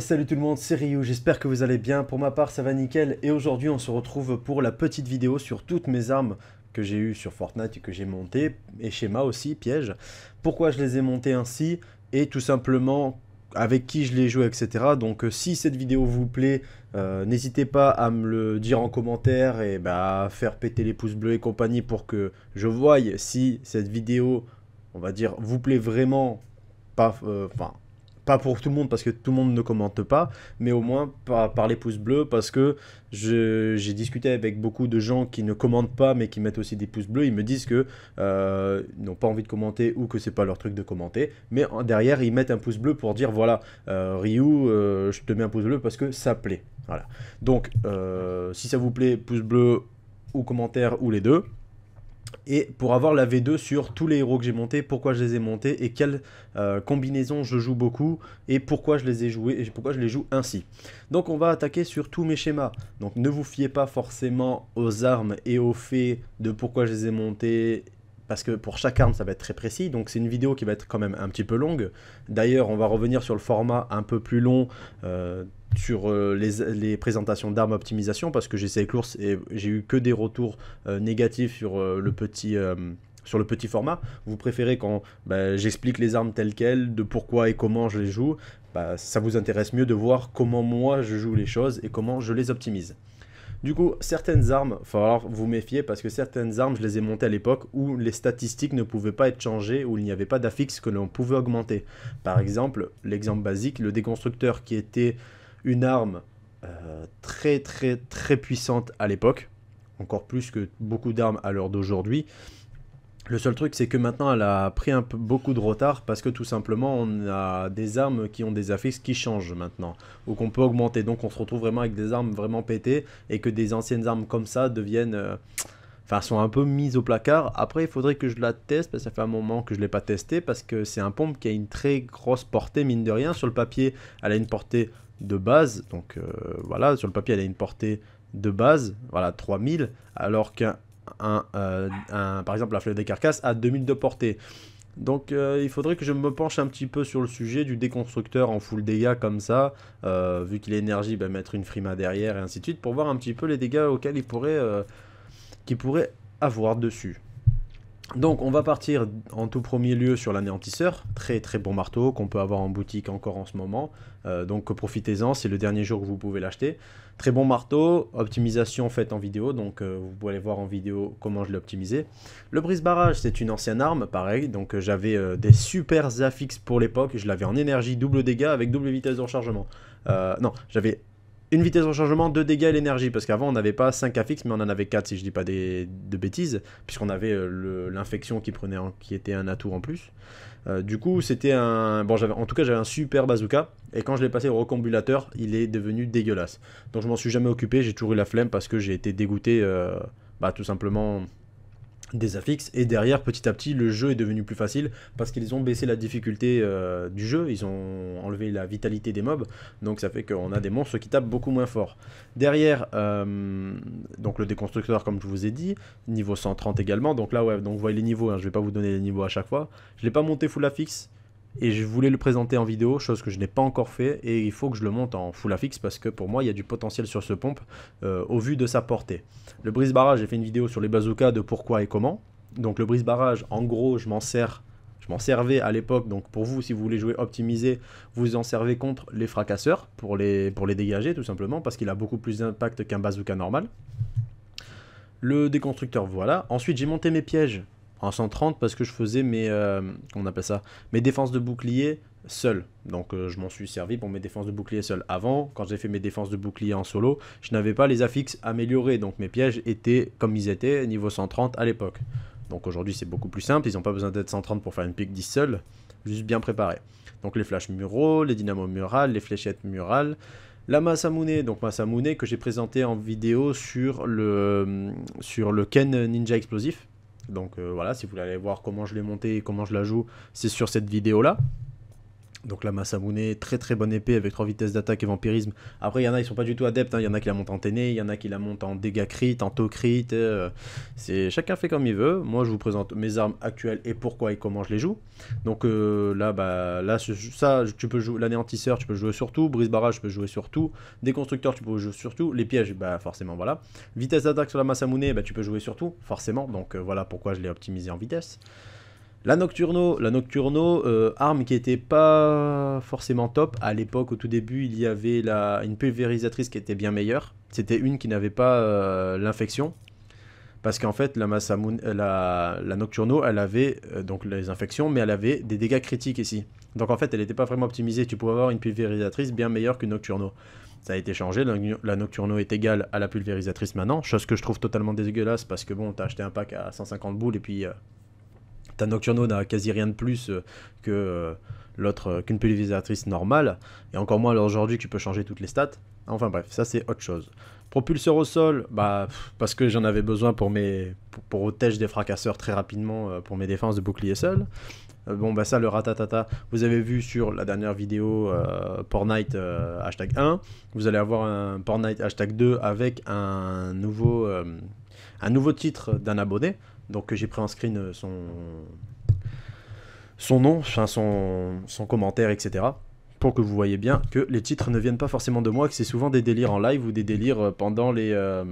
salut tout le monde, c'est Ryu, j'espère que vous allez bien, pour ma part ça va nickel et aujourd'hui on se retrouve pour la petite vidéo sur toutes mes armes que j'ai eues sur Fortnite et que j'ai montées, et schéma aussi, piège, pourquoi je les ai montées ainsi et tout simplement avec qui je les joue, etc. Donc euh, si cette vidéo vous plaît, euh, n'hésitez pas à me le dire en commentaire et bah, faire péter les pouces bleus et compagnie pour que je voie si cette vidéo, on va dire, vous plaît vraiment, pas, euh, enfin pas pour tout le monde parce que tout le monde ne commente pas, mais au moins par, les pouces bleus parce que j'ai discuté avec beaucoup de gens qui ne commentent pas mais qui mettent aussi des pouces bleus. Ils me disent que euh, n'ont pas envie de commenter ou que c'est pas leur truc de commenter, mais en, derrière ils mettent un pouce bleu pour dire voilà euh, Ryu, euh, je te mets un pouce bleu parce que ça plaît. Voilà. Donc si ça vous plaît, pouce bleu ou commentaire ou les deux et pour avoir la V2 sur tous les héros que j'ai montés, pourquoi je les ai montés et quelles euh, combinaisons je joue beaucoup et pourquoi je les ai joués et pourquoi je les joue ainsi. Donc on va attaquer sur tous mes schémas. Donc ne vous fiez pas forcément aux armes et aux faits de pourquoi je les ai montés parce que pour chaque arme ça va être très précis, donc c'est une vidéo qui va être quand même un petit peu longue. D'ailleurs on va revenir sur le format un peu plus long euh, sur euh, les, présentations d'armes optimisation parce que j'ai essayé avec l'ours et j'ai eu que des retours euh, négatifs sur euh, le petit sur le petit format. Vous préférez quand bah, j'explique les armes telles quelles, de pourquoi et comment je les joue. Bah, ça vous intéresse mieux de voir comment moi je joue les choses et comment je les optimise. Du coup, certaines armes, il falloir vous méfier parce que certaines armes, je les ai montées à l'époque où les statistiques ne pouvaient pas être changées, où il n'y avait pas d'affixe que l'on pouvait augmenter. Par exemple, l'exemple basique, le déconstructeur qui était une arme euh, très très très puissante à l'époque, encore plus que beaucoup d'armes à l'heure d'aujourd'hui. Le seul truc, c'est que maintenant, elle a pris un peu, beaucoup de retard parce que tout simplement, on a des armes qui ont des affixes qui changent maintenant ou qu'on peut augmenter. Donc, on se retrouve vraiment avec des armes vraiment pétées et que des anciennes armes comme ça deviennent. Euh, enfin, sont un peu mises au placard. Après, il faudrait que je la teste parce que ça fait un moment que je ne l'ai pas testé parce que c'est un pompe qui a une très grosse portée, mine de rien. Sur le papier, elle a une portée de base. Donc euh, voilà, sur le papier, elle a une portée de base, voilà, 3000, alors qu'un, euh, un, par exemple, la flèche des carcasses a 2000 de portée. Donc euh, il faudrait que je me penche un petit peu sur le sujet du déconstructeur en full dégâts comme ça, vu qu'il a énergie, ben, mettre une frima derrière et ainsi de suite, pour voir un petit peu les dégâts auxquels il pourrait, qu'il pourrait avoir dessus. Donc on va partir en tout premier lieu sur l'anéantisseur, très très bon marteau qu'on peut avoir en boutique encore en ce moment, euh, donc profitez-en, c'est le dernier jour que vous pouvez l'acheter. Très bon marteau, optimisation faite en vidéo, donc euh, vous pouvez aller voir en vidéo comment je l'ai optimisé. Le brise-barrage c'est une ancienne arme, pareil, donc euh, j'avais des super affixes pour l'époque, je l'avais en énergie, double dégâts avec double vitesse de rechargement. non, j'avais une vitesse de changement deux dégâts et l'énergie. Parce qu'avant, on n'avait pas 5 affixes, mais on en avait 4, si je dis pas de bêtises. Puisqu'on avait euh, l'infection qui, prenait qui était un atout en plus. Euh, du coup, c'était un. Bon, en tout cas, j'avais un super bazooka. Et quand je l'ai passé au recombulateur, il est devenu dégueulasse. Donc, je m'en suis jamais occupé. J'ai toujours eu la flemme parce que j'ai été dégoûté, euh, bah, tout simplement, des affixes et derrière petit à petit le jeu est devenu plus facile parce qu'ils ont baissé la difficulté euh, du jeu, ils ont enlevé la vitalité des mobs donc ça fait qu'on a des monstres qui tapent beaucoup moins fort. Derrière euh, donc le déconstructeur comme je vous ai dit, niveau 130 également donc là ouais donc vous voyez les niveaux, hein, je vais pas vous donner les niveaux à chaque fois, je l'ai pas monté full affix et je voulais le présenter en vidéo, chose que je n'ai pas encore fait, et il faut que je le monte en full affix parce que pour moi il y a du potentiel sur ce pompe euh, au vu de sa portée. Le brise-barrage, j'ai fait une vidéo sur les bazookas de pourquoi et comment. Donc le brise-barrage, en gros, je m'en sers je m'en servais à l'époque. Donc pour vous, si vous voulez jouer optimisé, vous en servez contre les fracasseurs pour les, pour les dégager tout simplement parce qu'il a beaucoup plus d'impact qu'un bazooka normal. Le déconstructeur, voilà. Ensuite, j'ai monté mes pièges en 130 parce que je faisais mes, euh, on appelle ça, mes défenses de bouclier seul. Donc euh, je m'en suis servi pour mes défenses de bouclier seul. Avant, quand j'ai fait mes défenses de bouclier en solo, je n'avais pas les affixes améliorés. Donc mes pièges étaient comme ils étaient, niveau 130 à l'époque. Donc aujourd'hui c'est beaucoup plus simple, ils n'ont pas besoin d'être 130 pour faire une pique 10 seul, juste bien préparé. Donc les flashs muraux, les dynamos murales, les fléchettes murales, la Masamune, donc Masamune que j'ai présenté en vidéo sur le, sur le Ken Ninja Explosif, donc euh, voilà, si vous voulez aller voir comment je l'ai monté et comment je la joue, c'est sur cette vidéo-là. Donc là, Masamune, très très bonne épée avec trois vitesses d'attaque et vampirisme. Après, il y en a, ils sont pas du tout adeptes. Il hein. y en a qui la montent en téné, il y en a qui la montent en dégâts crit, en taux euh, c'est chacun fait comme il veut. Moi, je vous présente mes armes actuelles et pourquoi et comment je les joue. Donc euh, là, bah, là, ça, tu peux jouer l'anéantisseur, tu peux jouer surtout Brise barrage, tu peux jouer surtout tout. tu peux jouer surtout Les pièges, bah forcément, voilà. Vitesse d'attaque sur la Masamune, bah, tu peux jouer surtout forcément. Donc euh, voilà pourquoi je l'ai optimisé en vitesse. La Nocturno, la Nocturno euh, arme qui était pas forcément top. À l'époque, au tout début, il y avait la, une pulvérisatrice qui était bien meilleure. C'était une qui n'avait pas euh, l'infection. Parce qu'en fait, la, masse euh, la, la, Nocturno, elle avait donc les infections, mais elle avait des dégâts critiques ici. Donc en fait, elle n'était pas vraiment optimisée. Tu pouvais avoir une pulvérisatrice bien meilleure qu'une Nocturno. Ça a été changé, la Nocturno est égale à la pulvérisatrice maintenant, chose que je trouve totalement dégueulasse parce que bon, t'as acheté un pack à 150 boules et puis ta Nocturno n'a quasi rien de plus euh, que euh, l'autre euh, qu'une pulvérisatrice normale, et encore moins aujourd'hui tu peux changer toutes les stats. Enfin bref, ça c'est autre chose. Propulseur au sol, bah parce que j'en avais besoin pour mes pour, des fracasseurs très rapidement pour mes défenses de bouclier seul. Bon bah ça le ratatata, vous avez vu sur la dernière vidéo euh, hashtag 1, vous allez avoir un Pornight hashtag 2 avec un nouveau, un nouveau titre d'un abonné. Donc j'ai pris en screen euh, son, son nom, enfin son, son commentaire, etc. Pour que vous voyez bien que les titres ne viennent pas forcément de moi, que c'est souvent des délires en live ou des délires euh, pendant les, euh,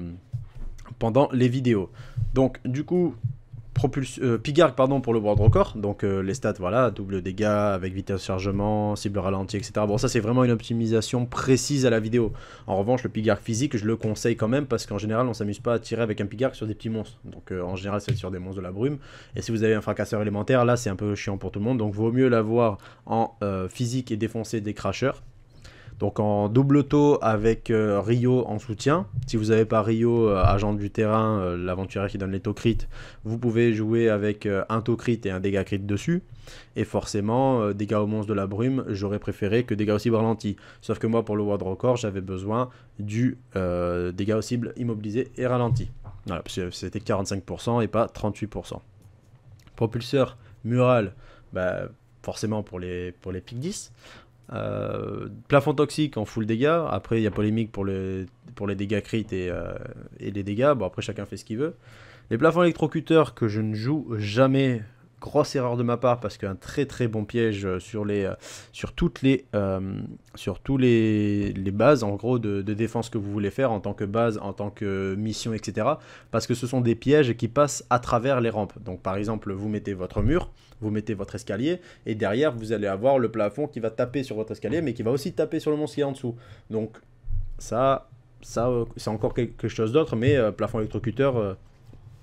pendant les vidéos. Donc du coup, euh, pigarque pardon, pour le world record. Donc euh, les stats, voilà, double dégâts avec vitesse de chargement, cible ralentie, etc. Bon, ça c'est vraiment une optimisation précise à la vidéo. En revanche, le pigarque physique, je le conseille quand même parce qu'en général, on s'amuse pas à tirer avec un pigarque sur des petits monstres. Donc euh, en général, c'est sur des monstres de la brume. Et si vous avez un fracasseur élémentaire, là c'est un peu chiant pour tout le monde. Donc vaut mieux l'avoir en physique et défoncer des crashers donc en double taux avec euh, Rio en soutien. Si vous n'avez pas Rio, euh, agent du terrain, euh, l'aventurier qui donne les taux crit, vous pouvez jouer avec un taux crit et un dégât crit dessus. Et forcément, dégâts aux monstres de la brume, j'aurais préféré que dégâts aux cibles ralenti. Sauf que moi, pour le World Record, j'avais besoin du dégâts aux cibles immobilisés et ralenti. Voilà, c'était 45% et pas 38%. Propulseur mural, bah, forcément pour les, pour les pics 10. Euh, plafond toxique en full dégâts. Après, il y a polémique pour les, dégâts crit euh, et, les dégâts. Bon, après, chacun fait ce qu'il veut. Les plafonds électrocuteurs que je ne joue jamais. Grosse erreur de ma part parce qu'un très très bon piège sur, euh, toutes les, bases en gros de, défense que vous voulez faire en tant que base, en tant que mission, etc. Parce que ce sont des pièges qui passent à travers les rampes. Donc par exemple, vous mettez votre mur, vous mettez votre escalier et derrière vous allez avoir le plafond qui va taper sur votre escalier mais qui va aussi taper sur le monstre en dessous. Donc ça, ça euh, c'est encore quelque chose d'autre mais euh, plafond électrocuteur euh,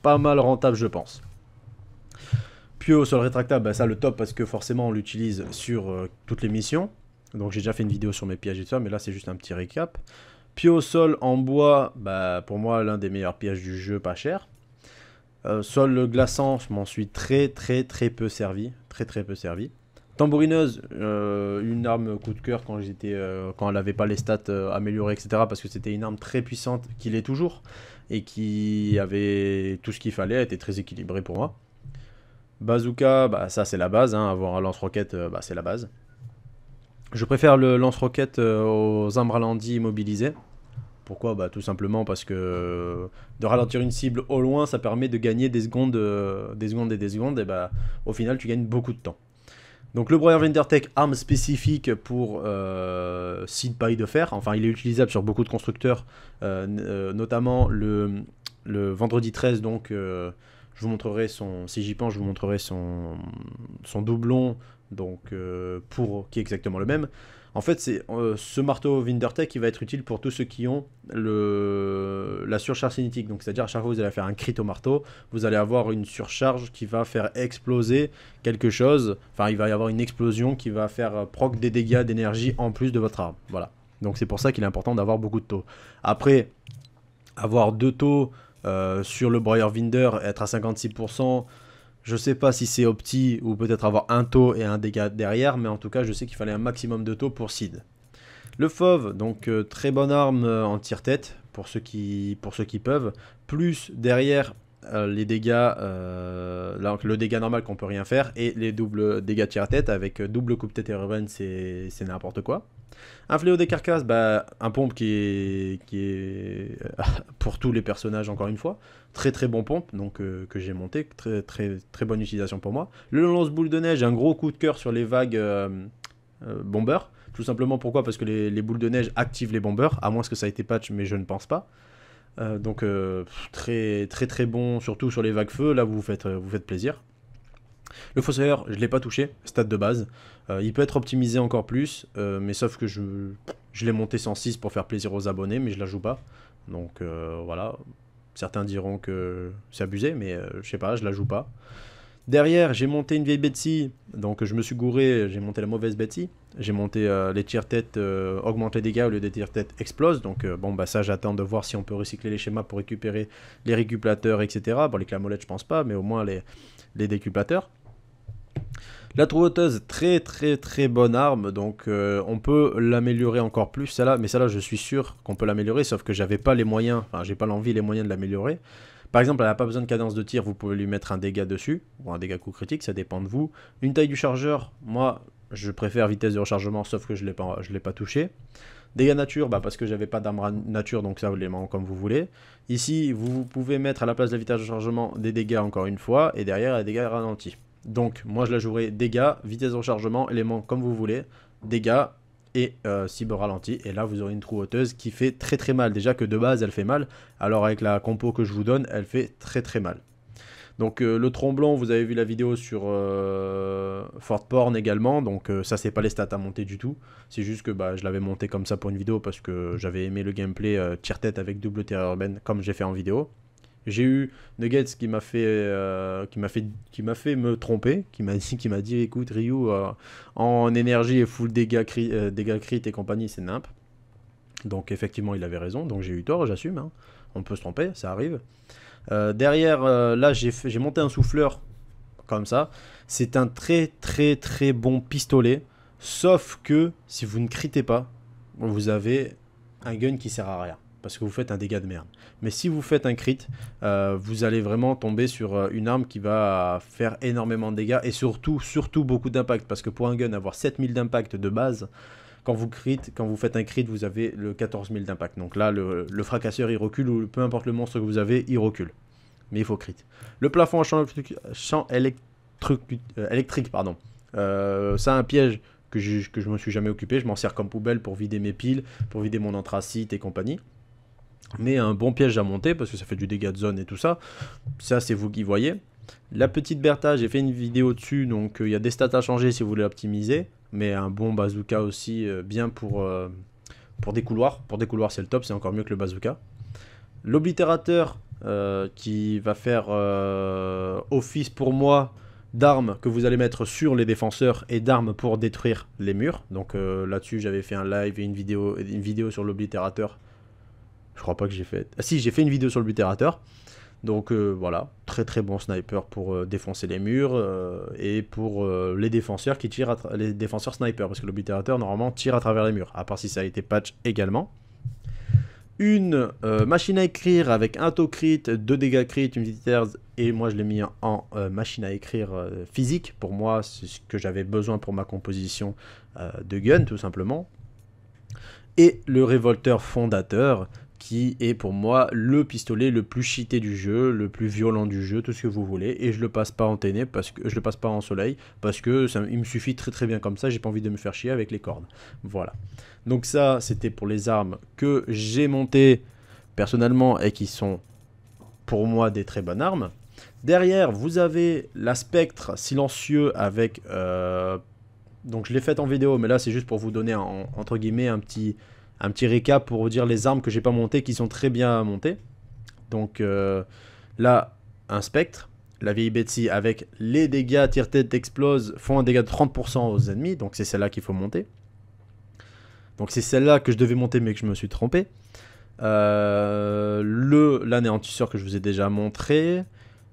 pas mal rentable je pense. Pio au sol rétractable, bah, ça le top parce que forcément on l'utilise sur toutes les missions. Donc j'ai déjà fait une vidéo sur mes pièges et tout ça mais là c'est juste un petit récap. au sol en bois, bah, pour moi l'un des meilleurs pièges du jeu pas cher. Euh, sol glaçant, je m'en suis très très très peu servi. Très très peu servi. Tambourineuse, euh, une arme coup de cœur quand j'étais, euh, quand elle n'avait pas les stats améliorées, etc. Parce que c'était une arme très puissante, qu'il est toujours, et qui avait tout ce qu'il fallait, elle était très équilibrée pour moi. Bazooka, bah, ça c'est la base, hein. avoir un lance-roquette, bah, c'est la base. Je préfère le lance-roquette aux Ambralandi immobilisés. Pourquoi bah, Tout simplement parce que euh, de ralentir une cible au loin, ça permet de gagner des secondes, euh, des secondes et des secondes, et bah, au final, tu gagnes beaucoup de temps. Donc le Vender Vendertech, arme spécifique pour euh, seed de fer, enfin il est utilisable sur beaucoup de constructeurs, euh, notamment le, vendredi 13, donc je vous montrerai son, si j'y pense, je vous montrerai son, son doublon, donc pour qui est exactement le même. En fait, c'est euh, ce marteau Vindertech qui va être utile pour tous ceux qui ont la surcharge cinétique. Donc, c'est-à-dire, à chaque fois que vous allez faire un crit au marteau, vous allez avoir une surcharge qui va faire exploser quelque chose. Enfin, il va y avoir une explosion qui va faire euh, proc des dégâts d'énergie en plus de votre arme. Voilà. Donc, c'est pour ça qu'il est important d'avoir beaucoup de taux. Après, avoir deux taux euh, sur le Breuer Winder, être à 56%. Je sais pas si c'est opti ou peut-être avoir un taux et un dégât derrière, mais en tout cas, je sais qu'il fallait un maximum de taux pour Seed. Le fauve, donc euh, très bonne arme euh, en tire-tête pour, ceux qui, pour ceux qui peuvent, plus derrière euh, les dégâts, le dégât normal qu'on peut rien faire et les doubles dégâts tire-tête avec double coupe-tête et revenge, c'est n'importe quoi. Un fléau des carcasses, bah, un pompe qui est, qui est pour tous les personnages, encore une fois. Très très bon pompe, donc euh, que j'ai monté, très, très, très bonne utilisation pour moi. Le lance-boule de neige, un gros coup de cœur sur les vagues euh, euh, bombeurs, Tout simplement pourquoi Parce que les, boules de neige activent les bombeurs, à moins que ça ait été patch, mais je ne pense pas. donc très très très bon, surtout sur les vagues feu, là vous faites, vous faites plaisir. Le Fossoyeur, je ne l'ai pas touché, stade de base. Euh, il peut être optimisé encore plus, euh, mais sauf que je, l'ai monté 106 pour faire plaisir aux abonnés, mais je la joue pas. Donc euh, voilà, certains diront que c'est abusé, mais je sais pas, je la joue pas. Derrière, j'ai monté une vieille Betsy, donc je me suis gouré, j'ai monté la mauvaise Betsy. J'ai monté les tire-têtes euh, les dégâts au lieu des tire-têtes explosent. Donc bon, bah ça, j'attends de voir si on peut recycler les schémas pour récupérer les récuplateurs, etc. Bon, les clamolettes, je pense pas, mais au moins les, les décuplateurs. La hauteuse très très très bonne arme, donc euh, on peut l'améliorer encore plus, celle-là, mais celle-là je suis sûr qu'on peut l'améliorer, sauf que j'avais pas les moyens, enfin j'ai pas l'envie, les moyens de l'améliorer. Par exemple, elle n'a pas besoin de cadence de tir, vous pouvez lui mettre un dégât dessus, ou un dégât coup critique, ça dépend de vous. Une taille du chargeur, moi je préfère vitesse de rechargement, sauf que je ne l'ai pas touché. Dégâts nature, bah parce que j'avais pas d'arme nature, donc ça vous les comme vous voulez. Ici, vous pouvez mettre à la place de la vitesse de chargement des dégâts encore une fois, et derrière des dégâts ralentis. Donc moi je la jouerai dégâts, vitesse de rechargement, éléments comme vous voulez, dégâts et euh, cyber ralenti. Et là vous aurez une trou hauteuse qui fait très très mal. Déjà que de base elle fait mal, alors avec la compo que je vous donne, elle fait très très mal. Donc euh, le tromblon, vous avez vu la vidéo sur euh, Fort Porn également, donc euh, ça c'est pas les stats à monter du tout, c'est juste que bah, je l'avais monté comme ça pour une vidéo parce que j'avais aimé le gameplay tire-tête avec double terre urbaine comme j'ai fait en vidéo. J'ai eu Nuggets qui m'a fait, euh, qui m'a fait, qui m'a fait me tromper, qui m'a dit, qui m'a dit, écoute Ryu euh, en énergie et full dégâts, euh, dégâts crit et compagnie, c'est nimp. Donc effectivement, il avait raison. Donc j'ai eu tort, j'assume. Hein. On peut se tromper, ça arrive. derrière, là, j'ai, j'ai monté un souffleur comme ça. C'est un très très très bon pistolet, sauf que si vous ne critez pas, vous avez un gun qui sert à rien parce que vous faites un dégât de merde. Mais si vous faites un crit, euh, vous allez vraiment tomber sur euh, une arme qui va faire énormément de dégâts et surtout, surtout beaucoup d'impact. Parce que pour un gun, avoir 7000 d'impact de base, quand vous, crit, quand vous faites un crit, vous avez le 14000 d'impact. Donc là, le, fracasseur, il recule ou peu importe le monstre que vous avez, il recule. Mais il faut crit. Le plafond à champ, électrique, euh, pardon. ça a un piège que je, que je me suis jamais occupé. Je m'en sers comme poubelle pour vider mes piles, pour vider mon anthracite et compagnie. Mais un bon piège à monter, parce que ça fait du dégât de zone et tout ça. Ça, c'est vous qui voyez. La petite Bertha, j'ai fait une vidéo dessus, donc euh, il y a des stats à changer si vous voulez optimiser. Mais un bon bazooka aussi, euh, bien pour, découloir euh, pour des couloirs. Pour des couloirs, c'est le top, c'est encore mieux que le bazooka. L'oblitérateur qui va faire office pour moi d'armes que vous allez mettre sur les défenseurs et d'armes pour détruire les murs. Donc là-dessus, j'avais fait un live et une vidéo, une vidéo sur l'oblitérateur je crois pas que j'ai fait. Ah si, j'ai fait une vidéo sur le Donc euh, voilà, très très bon sniper pour euh, défoncer les murs euh, et pour les défenseurs qui tirent les défenseurs sniper parce que l'obliterateur normalement tire à travers les murs, à part si ça a été patch également. Une machine à écrire avec un taux crit, deux dégâts crit, une petite et moi je l'ai mis en machine à écrire physique. Pour moi, c'est ce que j'avais besoin pour ma composition de gun tout simplement. Et le révolteur fondateur qui est pour moi le pistolet le plus cheaté du jeu, le plus violent du jeu, tout ce que vous voulez. Et je le passe pas en ténèbres parce que je le passe pas en soleil parce que ça, il me suffit très très bien comme ça. J'ai pas envie de me faire chier avec les cordes. Voilà. Donc ça, c'était pour les armes que j'ai montées personnellement et qui sont pour moi des très bonnes armes. Derrière, vous avez la spectre silencieux avec euh, donc je l'ai faite en vidéo, mais là c'est juste pour vous donner entre guillemets un petit, un petit récap pour vous dire les armes que j'ai pas montées qui sont très bien montées. Donc euh, là, un spectre. La vieille Betsy avec les dégâts tire-tête explose font un dégât de 30% aux ennemis. Donc c'est celle-là qu'il faut monter. Donc c'est celle-là que je devais monter mais que je me suis trompé. Euh, le l'anéantisseur que je vous ai déjà montré.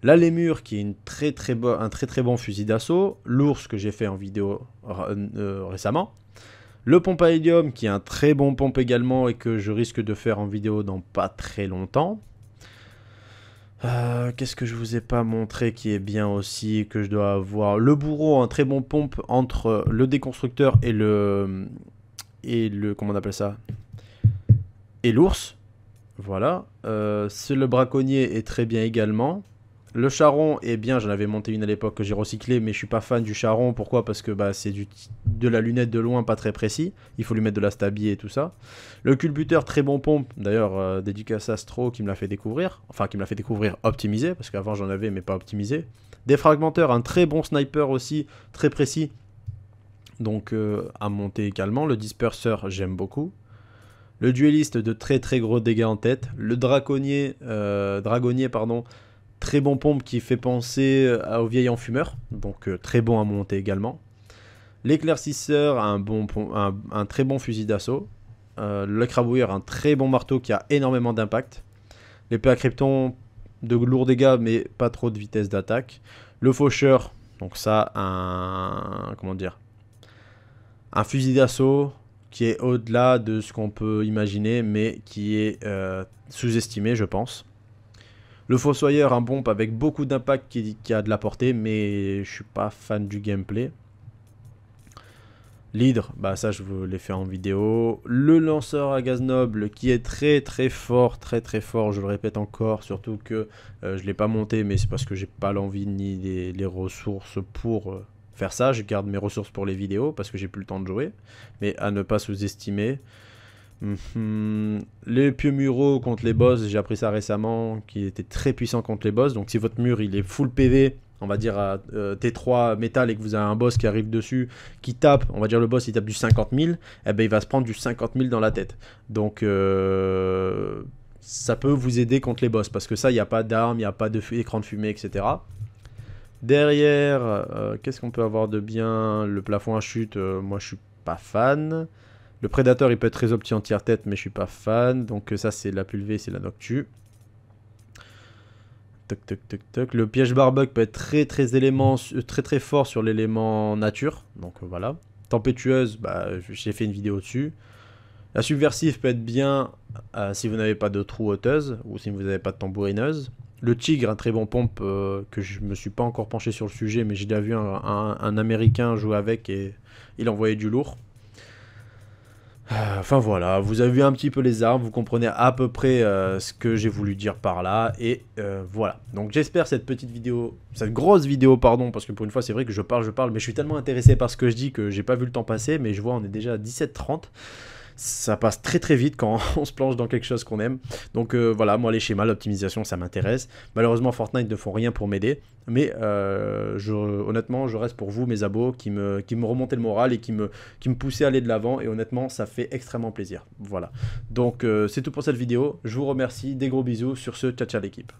La lémure, qui est une très, très un très très bon fusil d'assaut. L'ours que j'ai fait en vidéo euh, récemment. Le pompe à hélium, qui est un très bon pompe également et que je risque de faire en vidéo dans pas très longtemps. Euh, qu'est-ce que je vous ai pas montré qui est bien aussi, que je dois avoir Le bourreau, un très bon pompe entre le déconstructeur et le... Et le... Comment on appelle ça Et l'ours. Voilà. Euh, le braconnier est très bien également. Le charron, eh bien, j'en avais monté une à l'époque que j'ai recyclé, mais je suis pas fan du charron. Pourquoi Parce que bah, c'est de la lunette de loin, pas très précis. Il faut lui mettre de la stabilité et tout ça. Le culbuteur, très bon pompe. D'ailleurs, euh, à Astro qui me l'a fait découvrir. Enfin, qui me l'a fait découvrir optimisé, parce qu'avant j'en avais, mais pas optimisé. Des fragmenteurs, un très bon sniper aussi, très précis. Donc, euh, à monter également. Le disperseur, j'aime beaucoup. Le dueliste de très très gros dégâts en tête. Le draconnier, euh, dragonnier pardon, Très bon pompe qui fait penser euh, au vieil enfumeur, donc euh, très bon à monter également. L'éclaircisseur a un, bon, un, un, très bon fusil d'assaut. Euh, le crabouilleur, un très bon marteau qui a énormément d'impact. L'épée à krypton, de lourds dégâts, mais pas trop de vitesse d'attaque. Le faucheur, donc ça, un. Comment dire Un fusil d'assaut qui est au-delà de ce qu'on peut imaginer, mais qui est sous-estimé, je pense. Le Fossoyeur, un bombe avec beaucoup d'impact qui, a de la portée, mais je suis pas fan du gameplay. L'hydre, bah ça je vous l'ai fait en vidéo. Le lanceur à gaz noble qui est très très fort, très très fort, je le répète encore, surtout que euh, je ne l'ai pas monté, mais c'est parce que j'ai pas l'envie ni les, ressources pour euh, faire ça. Je garde mes ressources pour les vidéos parce que j'ai plus le temps de jouer. Mais à ne pas sous-estimer. Mhm. Les pieux muraux contre les boss, j'ai appris ça récemment, qui était très puissant contre les boss. Donc si votre mur il est full PV, on va dire à euh, T3 métal et que vous avez un boss qui arrive dessus, qui tape, on va dire le boss il tape du 50 000, eh ben, il va se prendre du 50 000 dans la tête. Donc euh, ça peut vous aider contre les boss parce que ça, il n'y a pas d'armes, il n'y a pas d'écran de, de fumée, etc. Derrière, euh, qu'est-ce qu'on peut avoir de bien Le plafond à chute, moi je suis pas fan. Le prédateur, il peut être très opti en tiers-tête, mais je suis pas fan. Donc euh, ça, c'est la pulvée, c'est la noctu. Toc, toc, toc, toc. Le piège barbuck peut être très très, élément, euh, très, très fort sur l'élément nature. Donc euh, voilà. Tempétueuse, bah, j'ai fait une vidéo dessus. La subversive peut être bien si vous n'avez pas de trou hauteuse ou si vous n'avez pas de tambourineuse. Le tigre, un très bon pompe que je me suis pas encore penché sur le sujet, mais j'ai déjà vu un américain jouer avec et il envoyait du lourd. Euh, enfin voilà, vous avez vu un petit peu les armes, vous comprenez à peu près euh, ce que j'ai voulu dire par là, et euh, voilà. Donc j'espère cette petite vidéo, cette grosse vidéo pardon, parce que pour une fois c'est vrai que je parle, je parle, mais je suis tellement intéressé par ce que je dis que j'ai pas vu le temps passer, mais je vois on est déjà à 17h30 ça passe très très vite quand on se planche dans quelque chose qu'on aime. Donc euh, voilà, moi les schémas, l'optimisation, ça m'intéresse. Malheureusement, Fortnite ne font rien pour m'aider, mais euh, honnêtement, je reste pour vous, mes abos, qui me, remontaient le moral et qui me, poussaient à aller de l'avant. Et honnêtement, ça fait extrêmement plaisir. Voilà. Donc euh, c'est tout pour cette vidéo. Je vous remercie. Des gros bisous. Sur ce, ciao ciao l'équipe.